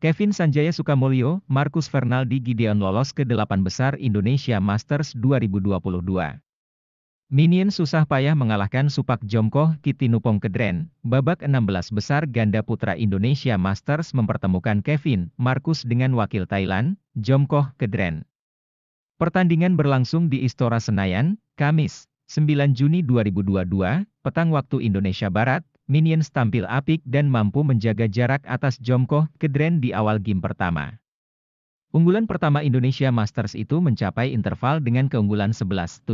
Kevin Sanjaya Sukamulyo, Markus Fernaldi Gideon lolos ke delapan besar Indonesia Masters 2022. Minion susah payah mengalahkan Supak Jomkoh Kitinupong Kedren. Babak 16 besar ganda putra Indonesia Masters mempertemukan Kevin, Markus dengan wakil Thailand, Jomkoh Kedren. Pertandingan berlangsung di Istora Senayan, Kamis, 9 Juni 2022, petang waktu Indonesia Barat, Minions tampil apik dan mampu menjaga jarak atas ke Kedren di awal game pertama. Unggulan pertama Indonesia Masters itu mencapai interval dengan keunggulan 11-7.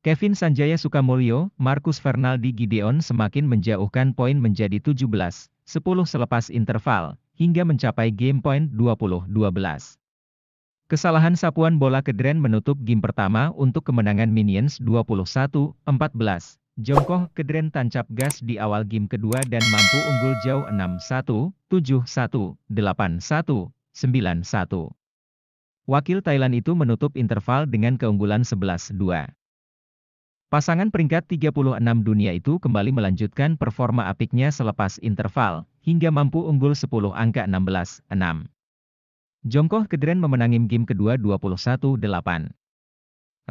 Kevin Sanjaya Sukamulyo, Markus Fernaldi Gideon semakin menjauhkan poin menjadi 17-10 selepas interval, hingga mencapai game point 20-12. Kesalahan sapuan bola ke kedren menutup game pertama untuk kemenangan Minions 21-14, Jongkoh Kedren tancap gas di awal game kedua dan mampu unggul jauh 6-1, 7-1, 8-1, Wakil Thailand itu menutup interval dengan keunggulan 11-2. Pasangan peringkat 36 dunia itu kembali melanjutkan performa apiknya selepas interval, hingga mampu unggul 10 angka 16-6. Jongkoh Kedren memenangi game kedua 21-8.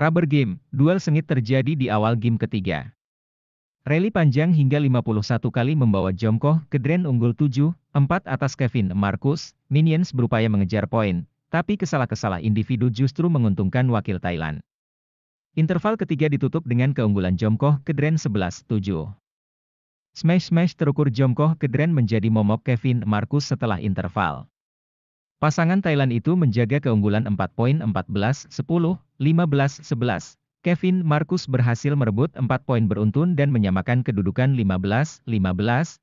Rubber game, duel sengit terjadi di awal game ketiga. Rally panjang hingga 51 kali membawa Jomkoh ke Dren unggul 7-4 atas Kevin Marcus, Minions berupaya mengejar poin, tapi kesalah-kesalah individu justru menguntungkan wakil Thailand. Interval ketiga ditutup dengan keunggulan Jomkoh ke Dren 11-7. Smash-smash terukur Jomkoh ke Dren menjadi momok Kevin Marcus setelah interval. Pasangan Thailand itu menjaga keunggulan 4 poin 14-10, 15-11, Kevin Marcus berhasil merebut 4 poin beruntun dan menyamakan kedudukan 15, 15, 16, 16.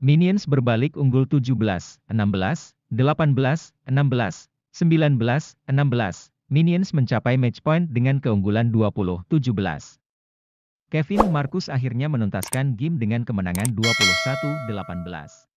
Minions berbalik unggul 17, 16, 18, 16, 19, 16. Minions mencapai match point dengan keunggulan 20, 17. Kevin Marcus akhirnya menuntaskan game dengan kemenangan 21-18.